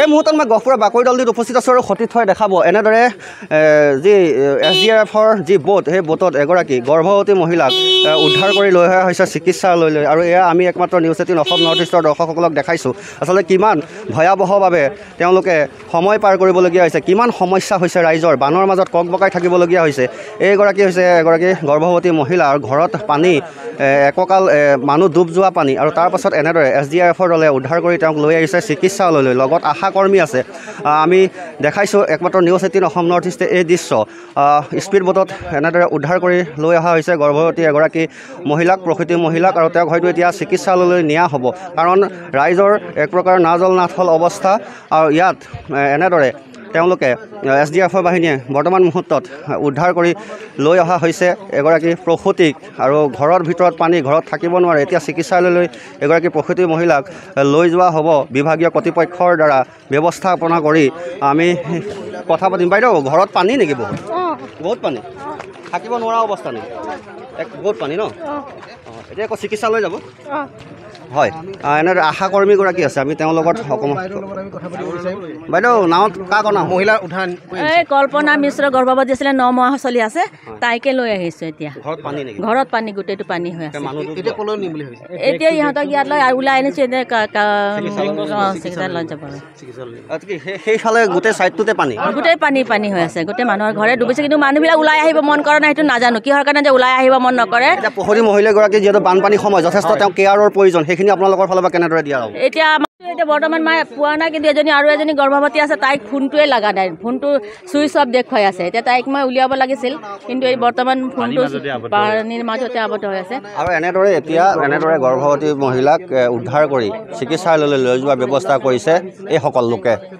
এই মুহূৰ্তত মই গহপুৰা বাকৰি দলটিত উপস্থিত আছোঁ আৰু সতীৰ্থই দেখাব এনেদৰে যি এছ ডি এফৰ যি বোট সেই বোটত এগৰাকী গৰ্ভৱতী মহিলাক উদ্ধাৰ কৰি লৈ অহা হৈছে চিকিৎসালয়লৈ লৈ আৰু এয়া আমি একমাত্ৰ নিউজ এটিন অসম নৰ্থ ইষ্টৰ দৰ্শকসকলক দেখাইছোঁ আচলতে কিমান ভয়াৱহভাৱে তেওঁলোকে সময় পাৰ কৰিবলগীয়া হৈছে কিমান সমস্যা হৈছে ৰাইজৰ বানৰ মাজত কক বকাই থাকিবলগীয়া হৈছে এইগৰাকী হৈছে এগৰাকী গৰ্ভৱতী মহিলা আৰু ঘৰত পানী এককাল মানুহ ডুব যোৱা পানী আৰু তাৰপাছত এনেদৰে এছ ডি এফৰ দলে উদ্ধাৰ কৰি তেওঁক লৈ আহিছে চিকিৎসালয়লৈ লগত আহা আশাকৰ্মী আছে আমি দেখাইছোঁ একমাত্ৰ নিউজ এইটিন অসম নৰ্থ ইষ্টে এই দৃশ্য স্পীড বটত এনেদৰে উদ্ধাৰ কৰি লৈ অহা হৈছে গৰ্ভৱতী এগৰাকী মহিলাক প্ৰসূতিৰ মহিলাক আৰু তেওঁক হয়তো এতিয়া চিকিৎসালয়লৈ নিয়া হ'ব কাৰণ ৰাইজৰ এক প্ৰকাৰ নাজল নাথল অৱস্থা আৰু ইয়াত এনেদৰে তেওঁলোকে এছ ডি এফৰ বাহিনীয়ে বৰ্তমান মুহূৰ্তত উদ্ধাৰ কৰি লৈ অহা হৈছে এগৰাকী প্ৰসূতিক আৰু ঘৰৰ ভিতৰত পানী ঘৰত থাকিব নোৱাৰে এতিয়া চিকিৎসালয়লৈ এগৰাকী প্ৰসূতি মহিলাক লৈ যোৱা হ'ব বিভাগীয় কৰ্তৃপক্ষৰ দ্বাৰা ব্যৱস্থাপনা কৰি আমি কথা পাতিম বাইদেউ ঘৰত পানী নেকি বহুত বহুত পানী থাকিব নোৱাৰা অৱস্থা নেকি বহুত পানী ন অঁ এতিয়া আকৌ চিকিৎসালয় যাব হয় এনেদৰে আশাকৰ্মীগৰাকী আছে আমি তেওঁৰ লগত বাইদেউ নাও কাক নাম মহিলাৰ উদ্ধাৰ এই কল্পনা মিশ্ৰ গৰ্ভৱতী আছিলে ন মহ চলি আছে তাইকে লৈ আহিছোঁ এতিয়া ঘৰত পানী গোটেইটো পানী হৈ আছে এতিয়া ইহঁতক ইয়াত লৈ ওলাই আনিছোঁ চিকিৎসালয়ত যাব সেইফালে গোটেই ছাইডটোতে পানী গোটেই পানী পানী হৈ আছে গোটেই মানুহৰ ঘৰে ডুবিছে কিন্তু মানুহবিলাক ওলাই আহিব মন কৰা নাই সেইটো নাজানো কিহৰ কাৰণে যে ওলাই আহিব মন নকৰে পহৰী মহিলাগৰাকী যিহেতু বানপানী সময় যথেষ্ট তেওঁ কেয়াৰৰ প্ৰয়োজন সেই পানীখিনি আপোনালোকৰ ফালৰ পৰা কেনেদৰে দিয়া হ'ব এতিয়া আমাৰ এতিয়া বৰ্তমান মই পোৱা নাই কিন্তু এজনী আৰু এজনী গৰ্ভৱতী আছে তাইক ফোনটোৱে লগা নাই ফোনটো চুইচ অফ দেখুৱাই আছে এতিয়া তাইক মই উলিয়াব লাগিছিল কিন্তু এই বৰ্তমান ফোনটো পানীৰ মাজতে আৱদ্ধ হৈ আছে আৰু এনেদৰে এতিয়া এনেদৰে গৰ্ভৱতী মহিলাক উদ্ধাৰ কৰি চিকিৎসালয়লৈ লৈ যোৱাৰ ব্যৱস্থা কৰিছে এইসকল লোকে